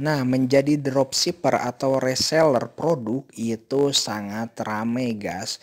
Nah, menjadi dropshipper atau reseller produk itu sangat ramai, guys.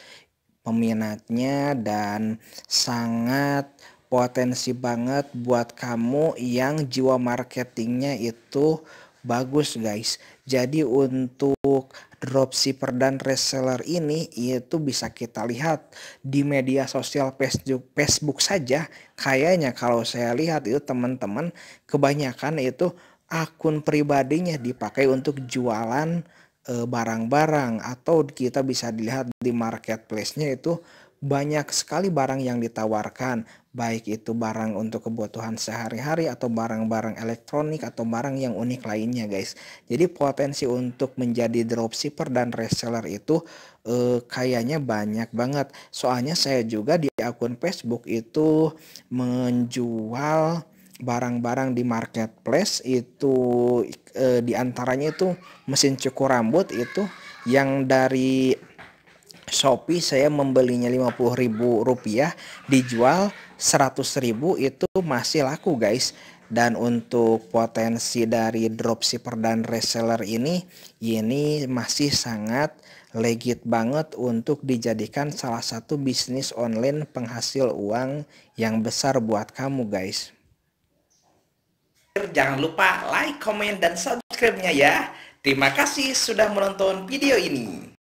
Peminatnya dan sangat potensi banget buat kamu yang jiwa marketingnya itu bagus, guys. Jadi untuk dropshipper dan reseller ini itu bisa kita lihat di media sosial Facebook, Facebook saja. Kayaknya kalau saya lihat itu teman-teman kebanyakan itu akun pribadinya dipakai untuk jualan eh, barang-barang atau kita bisa dilihat di marketplace-nya itu banyak sekali barang yang ditawarkan baik itu barang untuk kebutuhan sehari-hari atau barang-barang elektronik atau barang yang unik lainnya guys jadi potensi untuk menjadi dropshipper dan reseller itu eh, kayaknya banyak banget soalnya saya juga di akun Facebook itu menjual barang-barang di marketplace itu e, eh, diantaranya itu mesin cukur rambut itu yang dari Shopee saya membelinya Rp50.000 dijual 100.000 itu masih laku guys dan untuk potensi dari dropshipper dan reseller ini ini masih sangat legit banget untuk dijadikan salah satu bisnis online penghasil uang yang besar buat kamu guys jangan lupa like, comment, dan subscribe-nya ya. Terima kasih sudah menonton video ini.